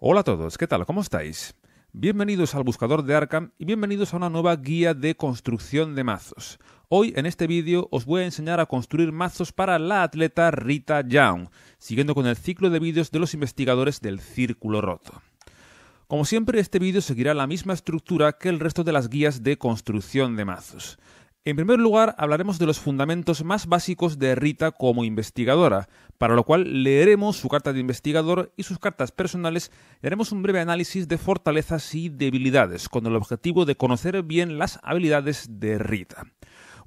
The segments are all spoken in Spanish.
Hola a todos, ¿qué tal? ¿Cómo estáis? Bienvenidos al buscador de Arkham y bienvenidos a una nueva guía de construcción de mazos. Hoy en este vídeo os voy a enseñar a construir mazos para la atleta Rita Young, siguiendo con el ciclo de vídeos de los investigadores del Círculo Roto. Como siempre, este vídeo seguirá la misma estructura que el resto de las guías de construcción de mazos. En primer lugar, hablaremos de los fundamentos más básicos de Rita como investigadora, para lo cual leeremos su carta de investigador y sus cartas personales y haremos un breve análisis de fortalezas y debilidades, con el objetivo de conocer bien las habilidades de Rita.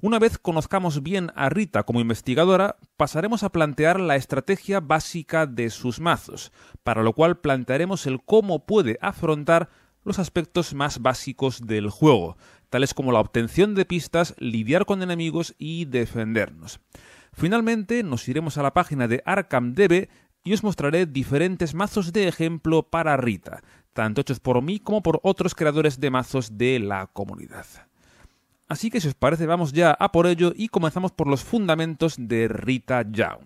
Una vez conozcamos bien a Rita como investigadora, pasaremos a plantear la estrategia básica de sus mazos, para lo cual plantearemos el cómo puede afrontar los aspectos más básicos del juego, tales como la obtención de pistas, lidiar con enemigos y defendernos. Finalmente nos iremos a la página de ArkhamDB y os mostraré diferentes mazos de ejemplo para Rita, tanto hechos por mí como por otros creadores de mazos de la comunidad. Así que si os parece vamos ya a por ello y comenzamos por los fundamentos de Rita Young.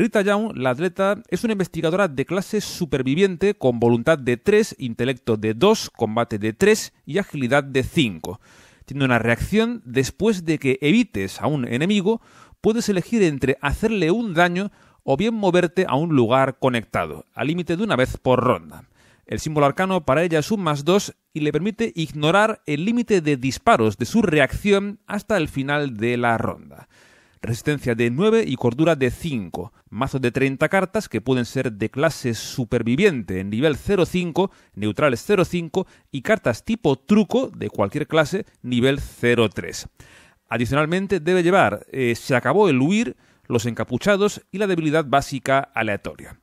Rita Young, la atleta, es una investigadora de clase superviviente con voluntad de 3, intelecto de 2, combate de 3 y agilidad de 5. Tiene una reacción después de que evites a un enemigo, puedes elegir entre hacerle un daño o bien moverte a un lugar conectado, al límite de una vez por ronda. El símbolo arcano para ella es un más 2 y le permite ignorar el límite de disparos de su reacción hasta el final de la ronda resistencia de 9 y cordura de 5. mazo de 30 cartas que pueden ser de clase superviviente en nivel 05, neutrales 05 y cartas tipo truco de cualquier clase nivel 03. Adicionalmente debe llevar eh, se acabó el huir, los encapuchados y la debilidad básica aleatoria.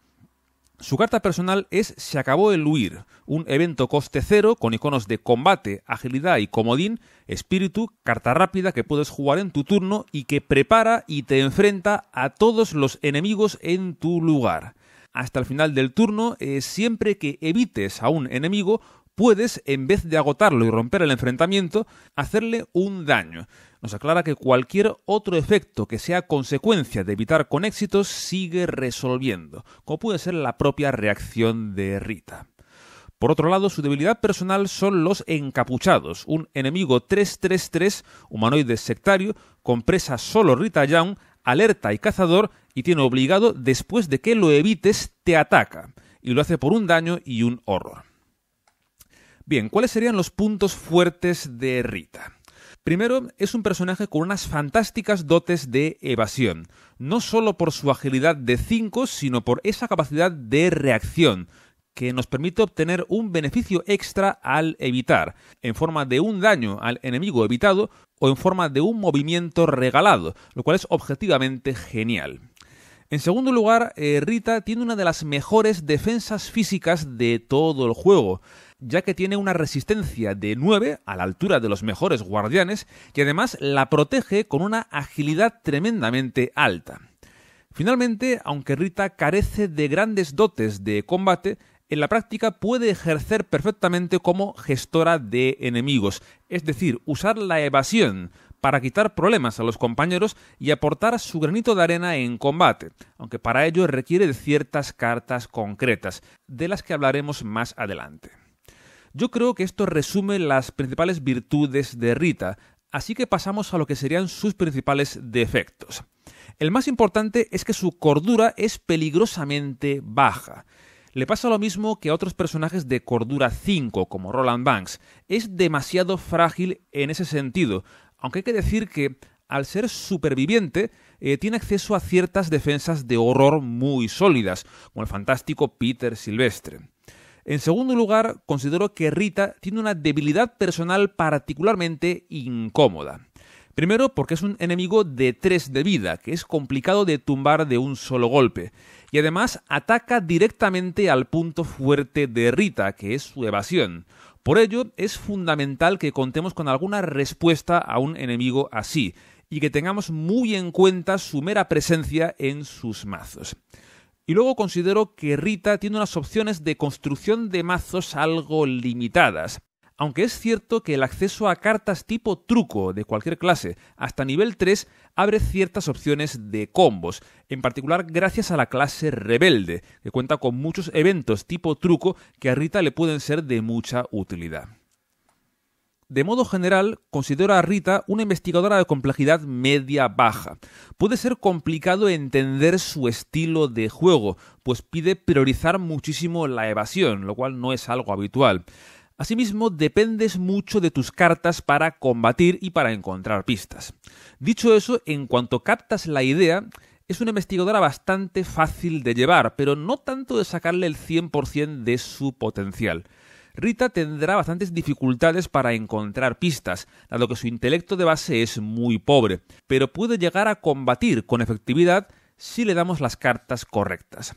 Su carta personal es Se acabó el huir, un evento coste cero con iconos de combate, agilidad y comodín, espíritu, carta rápida que puedes jugar en tu turno y que prepara y te enfrenta a todos los enemigos en tu lugar. Hasta el final del turno, siempre que evites a un enemigo, puedes, en vez de agotarlo y romper el enfrentamiento, hacerle un daño. Nos aclara que cualquier otro efecto que sea consecuencia de evitar con éxito sigue resolviendo, como puede ser la propia reacción de Rita. Por otro lado, su debilidad personal son los encapuchados, un enemigo 333, humanoide sectario, con presa solo Rita Young, alerta y cazador, y tiene obligado, después de que lo evites, te ataca, y lo hace por un daño y un horror. Bien, ¿cuáles serían los puntos fuertes de Rita? Primero, es un personaje con unas fantásticas dotes de evasión, no solo por su agilidad de 5, sino por esa capacidad de reacción, que nos permite obtener un beneficio extra al evitar, en forma de un daño al enemigo evitado o en forma de un movimiento regalado, lo cual es objetivamente genial. En segundo lugar, eh, Rita tiene una de las mejores defensas físicas de todo el juego ya que tiene una resistencia de 9 a la altura de los mejores guardianes y además la protege con una agilidad tremendamente alta. Finalmente, aunque Rita carece de grandes dotes de combate, en la práctica puede ejercer perfectamente como gestora de enemigos, es decir, usar la evasión para quitar problemas a los compañeros y aportar su granito de arena en combate, aunque para ello requiere de ciertas cartas concretas, de las que hablaremos más adelante. Yo creo que esto resume las principales virtudes de Rita, así que pasamos a lo que serían sus principales defectos. El más importante es que su cordura es peligrosamente baja. Le pasa lo mismo que a otros personajes de cordura 5, como Roland Banks. Es demasiado frágil en ese sentido, aunque hay que decir que, al ser superviviente, eh, tiene acceso a ciertas defensas de horror muy sólidas, como el fantástico Peter Silvestre. En segundo lugar, considero que Rita tiene una debilidad personal particularmente incómoda. Primero, porque es un enemigo de tres de vida, que es complicado de tumbar de un solo golpe. Y además ataca directamente al punto fuerte de Rita, que es su evasión. Por ello, es fundamental que contemos con alguna respuesta a un enemigo así, y que tengamos muy en cuenta su mera presencia en sus mazos. Y luego considero que Rita tiene unas opciones de construcción de mazos algo limitadas. Aunque es cierto que el acceso a cartas tipo truco de cualquier clase, hasta nivel 3, abre ciertas opciones de combos, en particular gracias a la clase rebelde, que cuenta con muchos eventos tipo truco que a Rita le pueden ser de mucha utilidad. De modo general, considero a Rita una investigadora de complejidad media-baja. Puede ser complicado entender su estilo de juego, pues pide priorizar muchísimo la evasión, lo cual no es algo habitual. Asimismo, dependes mucho de tus cartas para combatir y para encontrar pistas. Dicho eso, en cuanto captas la idea, es una investigadora bastante fácil de llevar, pero no tanto de sacarle el 100% de su potencial. Rita tendrá bastantes dificultades para encontrar pistas, dado que su intelecto de base es muy pobre, pero puede llegar a combatir con efectividad si le damos las cartas correctas.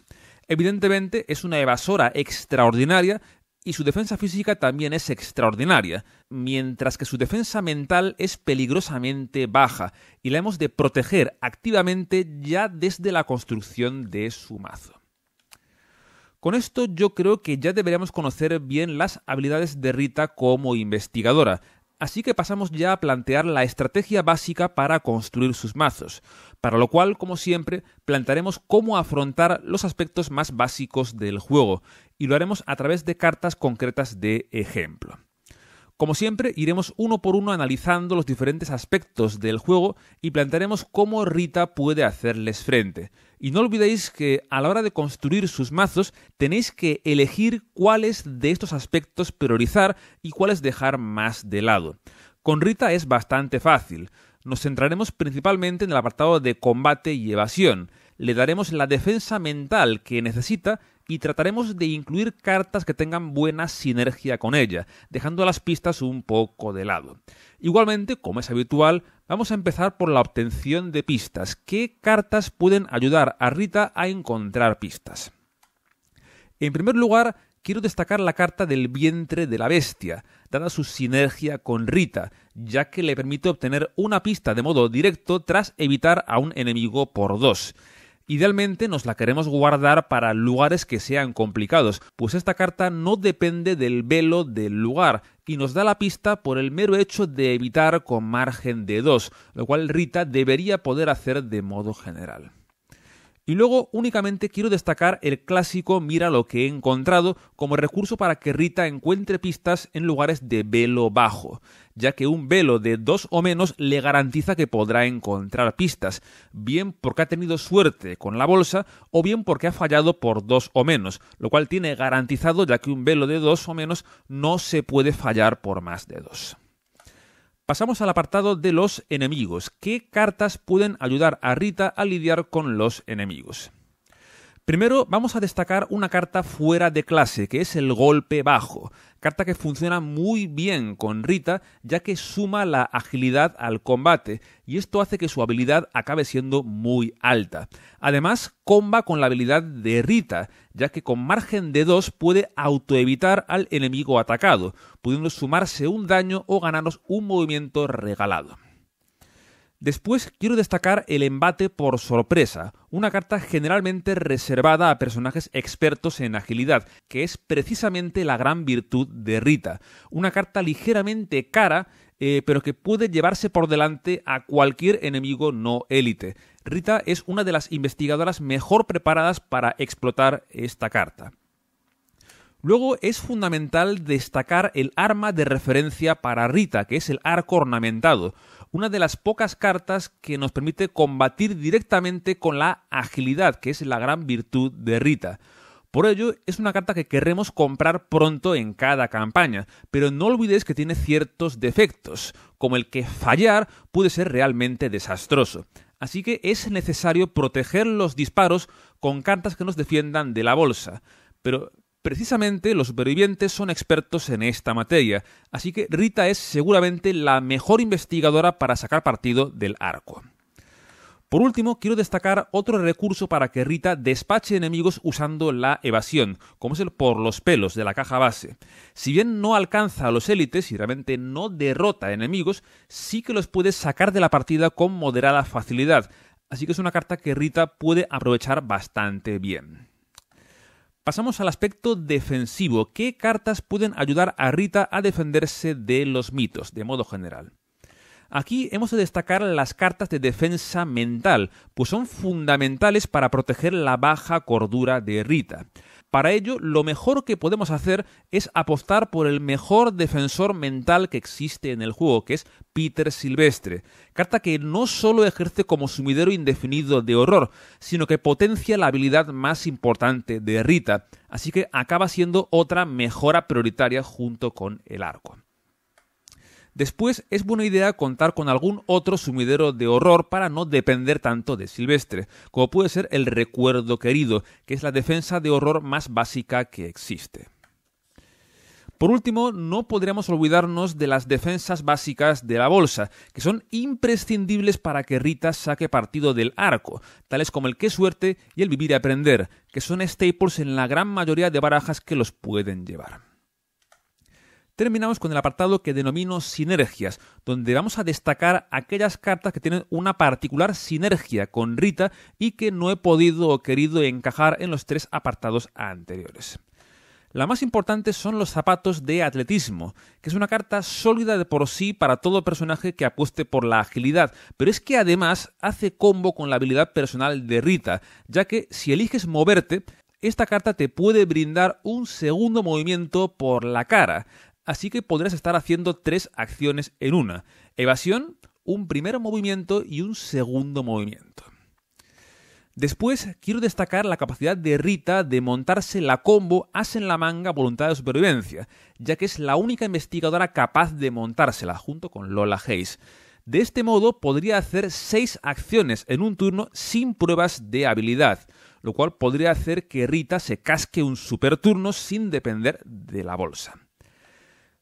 Evidentemente es una evasora extraordinaria y su defensa física también es extraordinaria, mientras que su defensa mental es peligrosamente baja y la hemos de proteger activamente ya desde la construcción de su mazo. Con esto yo creo que ya deberíamos conocer bien las habilidades de Rita como investigadora, Así que pasamos ya a plantear la estrategia básica para construir sus mazos, para lo cual, como siempre, plantearemos cómo afrontar los aspectos más básicos del juego, y lo haremos a través de cartas concretas de ejemplo. Como siempre, iremos uno por uno analizando los diferentes aspectos del juego y plantearemos cómo Rita puede hacerles frente. Y no olvidéis que a la hora de construir sus mazos tenéis que elegir cuáles de estos aspectos priorizar y cuáles dejar más de lado. Con Rita es bastante fácil. Nos centraremos principalmente en el apartado de combate y evasión. Le daremos la defensa mental que necesita y trataremos de incluir cartas que tengan buena sinergia con ella, dejando las pistas un poco de lado. Igualmente, como es habitual, Vamos a empezar por la obtención de pistas. ¿Qué cartas pueden ayudar a Rita a encontrar pistas? En primer lugar, quiero destacar la carta del vientre de la bestia, dada su sinergia con Rita, ya que le permite obtener una pista de modo directo tras evitar a un enemigo por dos. Idealmente nos la queremos guardar para lugares que sean complicados, pues esta carta no depende del velo del lugar y nos da la pista por el mero hecho de evitar con margen de 2, lo cual Rita debería poder hacer de modo general. Y luego únicamente quiero destacar el clásico Mira lo que he encontrado como recurso para que Rita encuentre pistas en lugares de velo bajo, ya que un velo de dos o menos le garantiza que podrá encontrar pistas, bien porque ha tenido suerte con la bolsa o bien porque ha fallado por dos o menos, lo cual tiene garantizado ya que un velo de dos o menos no se puede fallar por más de dos. Pasamos al apartado de los enemigos. ¿Qué cartas pueden ayudar a Rita a lidiar con los enemigos? Primero vamos a destacar una carta fuera de clase, que es el golpe bajo, carta que funciona muy bien con Rita, ya que suma la agilidad al combate, y esto hace que su habilidad acabe siendo muy alta. Además, comba con la habilidad de Rita, ya que con margen de 2 puede autoevitar al enemigo atacado, pudiendo sumarse un daño o ganarnos un movimiento regalado. Después quiero destacar el embate por sorpresa, una carta generalmente reservada a personajes expertos en agilidad, que es precisamente la gran virtud de Rita, una carta ligeramente cara, eh, pero que puede llevarse por delante a cualquier enemigo no élite. Rita es una de las investigadoras mejor preparadas para explotar esta carta. Luego es fundamental destacar el arma de referencia para Rita, que es el arco ornamentado, una de las pocas cartas que nos permite combatir directamente con la agilidad, que es la gran virtud de Rita. Por ello, es una carta que querremos comprar pronto en cada campaña, pero no olvidéis que tiene ciertos defectos, como el que fallar puede ser realmente desastroso. Así que es necesario proteger los disparos con cartas que nos defiendan de la bolsa. Pero Precisamente los supervivientes son expertos en esta materia, así que Rita es seguramente la mejor investigadora para sacar partido del arco. Por último, quiero destacar otro recurso para que Rita despache enemigos usando la evasión, como es el por los pelos de la caja base. Si bien no alcanza a los élites y realmente no derrota enemigos, sí que los puede sacar de la partida con moderada facilidad, así que es una carta que Rita puede aprovechar bastante bien. Pasamos al aspecto defensivo. ¿Qué cartas pueden ayudar a Rita a defenderse de los mitos, de modo general? Aquí hemos de destacar las cartas de defensa mental, pues son fundamentales para proteger la baja cordura de Rita. Para ello, lo mejor que podemos hacer es apostar por el mejor defensor mental que existe en el juego, que es Peter Silvestre. Carta que no solo ejerce como sumidero indefinido de horror, sino que potencia la habilidad más importante de Rita, así que acaba siendo otra mejora prioritaria junto con el arco. Después es buena idea contar con algún otro sumidero de horror para no depender tanto de Silvestre, como puede ser el recuerdo querido, que es la defensa de horror más básica que existe. Por último, no podríamos olvidarnos de las defensas básicas de la bolsa, que son imprescindibles para que Rita saque partido del arco, tales como el qué suerte y el vivir y aprender, que son staples en la gran mayoría de barajas que los pueden llevar. Terminamos con el apartado que denomino sinergias, donde vamos a destacar aquellas cartas que tienen una particular sinergia con Rita y que no he podido o querido encajar en los tres apartados anteriores. La más importante son los zapatos de atletismo, que es una carta sólida de por sí para todo personaje que apueste por la agilidad, pero es que además hace combo con la habilidad personal de Rita, ya que si eliges moverte, esta carta te puede brindar un segundo movimiento por la cara, así que podrás estar haciendo tres acciones en una. Evasión, un primer movimiento y un segundo movimiento. Después quiero destacar la capacidad de Rita de montarse la combo as en la manga voluntad de supervivencia, ya que es la única investigadora capaz de montársela junto con Lola Hayes. De este modo podría hacer seis acciones en un turno sin pruebas de habilidad, lo cual podría hacer que Rita se casque un super turno sin depender de la bolsa.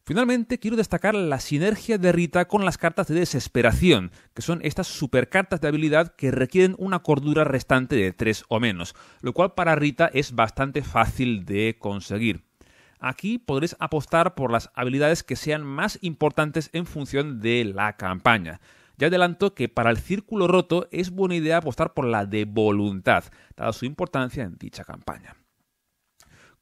Finalmente, quiero destacar la sinergia de Rita con las cartas de desesperación, que son estas supercartas de habilidad que requieren una cordura restante de 3 o menos, lo cual para Rita es bastante fácil de conseguir. Aquí podréis apostar por las habilidades que sean más importantes en función de la campaña. Ya adelanto que para el círculo roto es buena idea apostar por la de voluntad, dada su importancia en dicha campaña.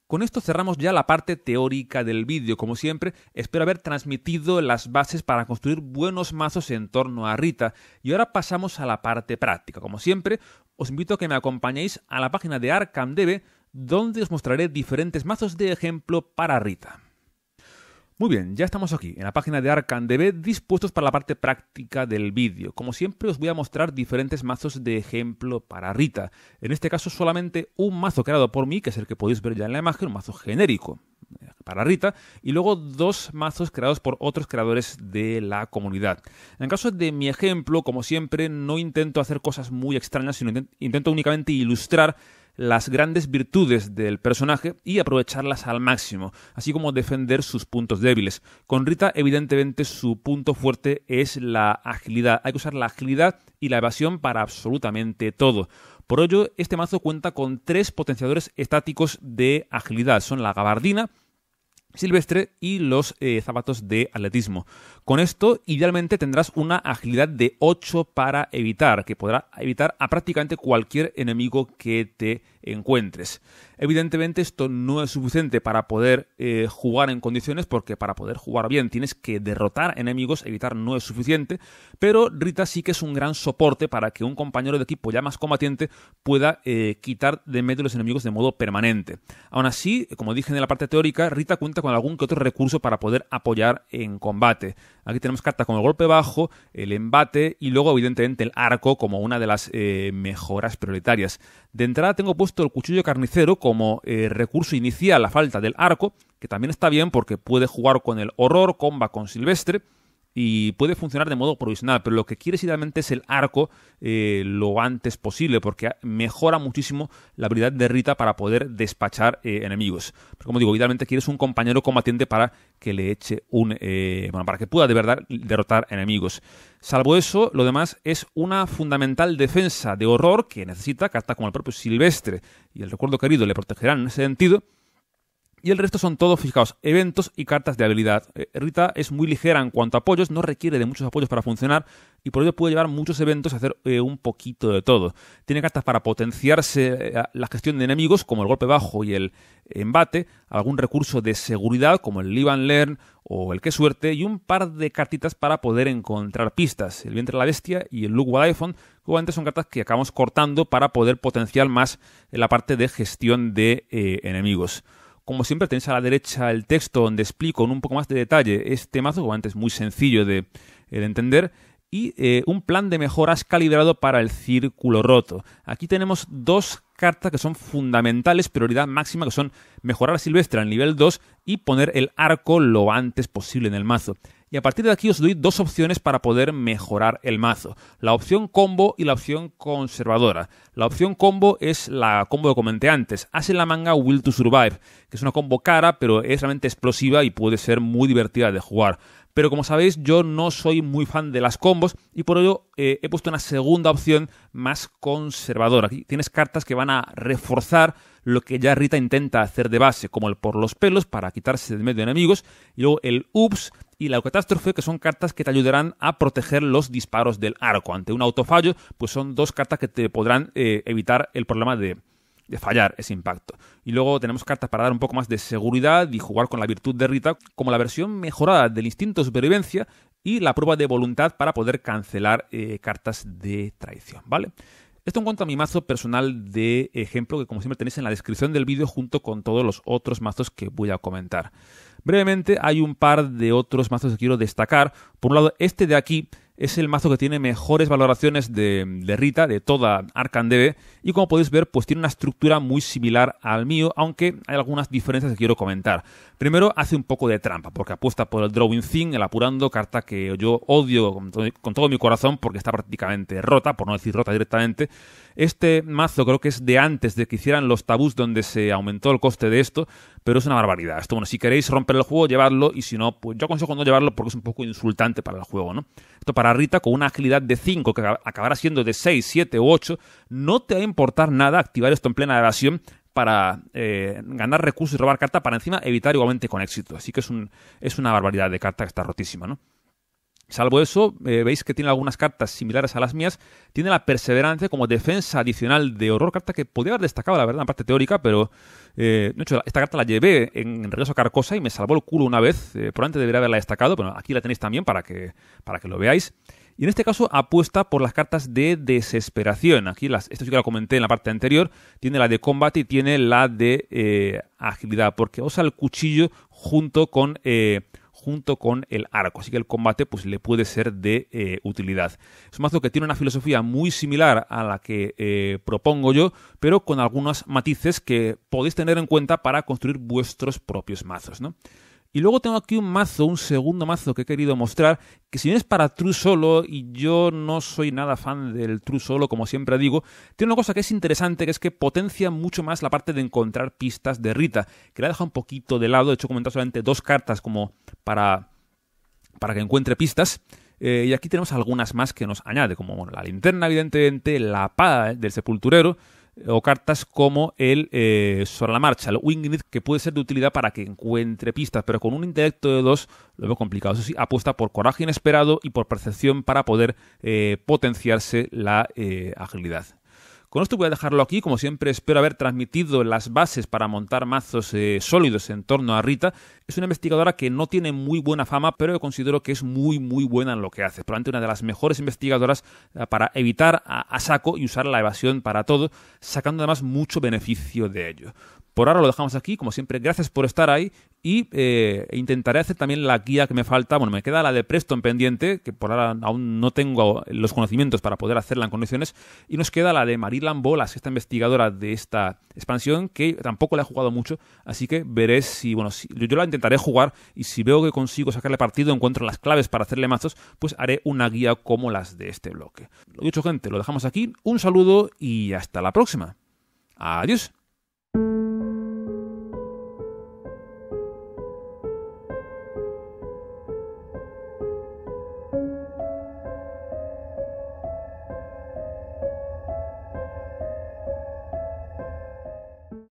Con esto cerramos ya la parte teórica del vídeo. Como siempre, espero haber transmitido las bases para construir buenos mazos en torno a Rita. Y ahora pasamos a la parte práctica. Como siempre, os invito a que me acompañéis a la página de ArcamDB, donde os mostraré diferentes mazos de ejemplo para Rita. Muy bien, ya estamos aquí, en la página de ArcanDB, dispuestos para la parte práctica del vídeo. Como siempre, os voy a mostrar diferentes mazos de ejemplo para Rita. En este caso, solamente un mazo creado por mí, que es el que podéis ver ya en la imagen, un mazo genérico eh, para Rita, y luego dos mazos creados por otros creadores de la comunidad. En el caso de mi ejemplo, como siempre, no intento hacer cosas muy extrañas, sino intento únicamente ilustrar las grandes virtudes del personaje y aprovecharlas al máximo, así como defender sus puntos débiles. Con Rita, evidentemente, su punto fuerte es la agilidad. Hay que usar la agilidad y la evasión para absolutamente todo. Por ello, este mazo cuenta con tres potenciadores estáticos de agilidad. Son la gabardina, silvestre y los eh, zapatos de atletismo. Con esto, idealmente tendrás una agilidad de 8 para evitar, que podrá evitar a prácticamente cualquier enemigo que te encuentres. Evidentemente esto no es suficiente para poder eh, jugar en condiciones porque para poder jugar bien tienes que derrotar enemigos, evitar no es suficiente, pero Rita sí que es un gran soporte para que un compañero de equipo ya más combatiente pueda eh, quitar de medio los enemigos de modo permanente. Aún así, como dije en la parte teórica, Rita cuenta con algún que otro recurso para poder apoyar en combate. Aquí tenemos carta como el golpe bajo, el embate y luego evidentemente el arco como una de las eh, mejoras prioritarias. De entrada tengo puesto el cuchillo carnicero como eh, recurso inicial la falta del arco, que también está bien porque puede jugar con el horror, comba con silvestre, y puede funcionar de modo provisional, pero lo que quieres idealmente es el arco eh, lo antes posible, porque mejora muchísimo la habilidad de Rita para poder despachar eh, enemigos. como digo, idealmente quieres un compañero combatiente para que le eche un... Eh, bueno, para que pueda de verdad derrotar enemigos. Salvo eso, lo demás es una fundamental defensa de horror que necesita hasta como el propio Silvestre y el recuerdo querido le protegerán en ese sentido, y el resto son todos, fijados, eventos y cartas de habilidad. Eh, Rita es muy ligera en cuanto a apoyos, no requiere de muchos apoyos para funcionar y por ello puede llevar muchos eventos y hacer eh, un poquito de todo. Tiene cartas para potenciarse eh, la gestión de enemigos, como el golpe bajo y el embate, algún recurso de seguridad, como el Live and Learn o el Qué Suerte, y un par de cartitas para poder encontrar pistas. El Vientre de la Bestia y el Look What iPhone, antes son cartas que acabamos cortando para poder potenciar más la parte de gestión de enemigos. Como siempre tenéis a la derecha el texto donde explico en un poco más de detalle este mazo, que antes muy sencillo de, entender, y eh, un plan de mejoras calibrado para el círculo roto. Aquí tenemos dos cartas que son fundamentales, prioridad máxima, que son mejorar a Silvestre al nivel 2 y poner el arco lo antes posible en el mazo. Y a partir de aquí os doy dos opciones para poder mejorar el mazo. La opción combo y la opción conservadora. La opción combo es la combo que comenté antes. Hace la manga Will to Survive, que es una combo cara, pero es realmente explosiva y puede ser muy divertida de jugar. Pero como sabéis, yo no soy muy fan de las combos y por ello eh, he puesto una segunda opción más conservadora. Aquí tienes cartas que van a reforzar lo que ya Rita intenta hacer de base, como el por los pelos para quitarse de medio de enemigos, y luego el ups, y la catástrofe, que son cartas que te ayudarán a proteger los disparos del arco. Ante un autofallo, pues son dos cartas que te podrán eh, evitar el problema de, fallar ese impacto. Y luego tenemos cartas para dar un poco más de seguridad y jugar con la virtud de Rita, como la versión mejorada del instinto de supervivencia y la prueba de voluntad para poder cancelar eh, cartas de traición, ¿vale? Esto en cuanto a mi mazo personal de ejemplo, que como siempre tenéis en la descripción del vídeo junto con todos los otros mazos que voy a comentar. Brevemente hay un par de otros mazos que quiero destacar. Por un lado, este de aquí, es el mazo que tiene mejores valoraciones de, Rita, de toda ArcanDB, y como podéis ver, pues tiene una estructura muy similar al mío, aunque hay algunas diferencias que quiero comentar. Primero, hace un poco de trampa, porque apuesta por el Drawing Thing, el apurando, carta que yo odio con, todo mi corazón, porque está prácticamente rota, por no decir rota directamente. Este mazo creo que es de antes de que hicieran los tabús donde se aumentó el coste de esto, pero es una barbaridad. Esto, bueno, si queréis romper el juego, llevadlo, y si no, pues yo aconsejo no llevarlo porque es un poco insultante para el juego, ¿no? para Rita, con una agilidad de 5 que acabará siendo de 6, 7 u 8, no te va a importar nada activar esto en plena evasión para eh, ganar recursos y robar carta para encima evitar igualmente con éxito. Así que es, un, es una barbaridad de carta que está rotísima, ¿no? Salvo eso, eh, veis que tiene algunas cartas similares a las mías. Tiene la perseverancia como defensa adicional de horror, carta que podría haber destacado, la verdad, en parte teórica, pero de eh, hecho, esta carta la llevé en regreso a Carcosa y me salvó el culo una vez. Por eh, probablemente debería haberla destacado, pero aquí la tenéis también para que, para que lo veáis. Y en este caso apuesta por las cartas de desesperación. Aquí, las, esto sí que lo comenté en la parte anterior, tiene la de combate y tiene la de agilidad, porque usa el cuchillo junto con junto con el arco. Así que el combate pues, le puede ser de eh, utilidad. Es un mazo que tiene una filosofía muy similar a la que eh, propongo yo, pero con algunos matices que podéis tener en cuenta para construir vuestros propios mazos. ¿no? Y luego tengo aquí un mazo, un segundo mazo que he querido mostrar, que si bien es para True Solo, y yo no soy nada fan del True Solo, como siempre digo, tiene una cosa que es interesante, que es que potencia mucho más la parte de encontrar pistas de Rita, que la deja un poquito de lado, de hecho he comentado solamente dos cartas como para, para que encuentre pistas. Eh, y aquí tenemos algunas más que nos añade, como la linterna, evidentemente, la pala eh, del sepulturero, o cartas como el eh, sobre la marcha, el Wingnit, que puede ser de utilidad para que encuentre pistas, pero con un intelecto de dos, lo veo complicado. Eso sí, apuesta por coraje inesperado y por percepción para poder eh, potenciarse la eh, agilidad. Con esto voy a dejarlo aquí, como siempre espero haber transmitido las bases para montar mazos eh, sólidos en torno a Rita. Es una investigadora que no tiene muy buena fama, pero yo considero que es muy muy buena en lo que hace. Probablemente una de las mejores investigadoras eh, para evitar a, saco y usar la evasión para todo, sacando además mucho beneficio de ello. Por ahora lo dejamos aquí, como siempre, gracias por estar ahí y eh, e intentaré hacer también la guía que me falta. Bueno, me queda la de Preston pendiente, que por ahora aún no tengo los conocimientos para poder hacerla en condiciones, y nos queda la de Marila Caitlin esta investigadora de esta expansión, que tampoco la he jugado mucho, así que veré si, bueno, si, yo la intentaré jugar y si veo que consigo sacarle partido, encuentro las claves para hacerle mazos, pues haré una guía como las de este bloque. Lo dicho, gente, lo dejamos aquí. Un saludo y hasta la próxima. Adiós.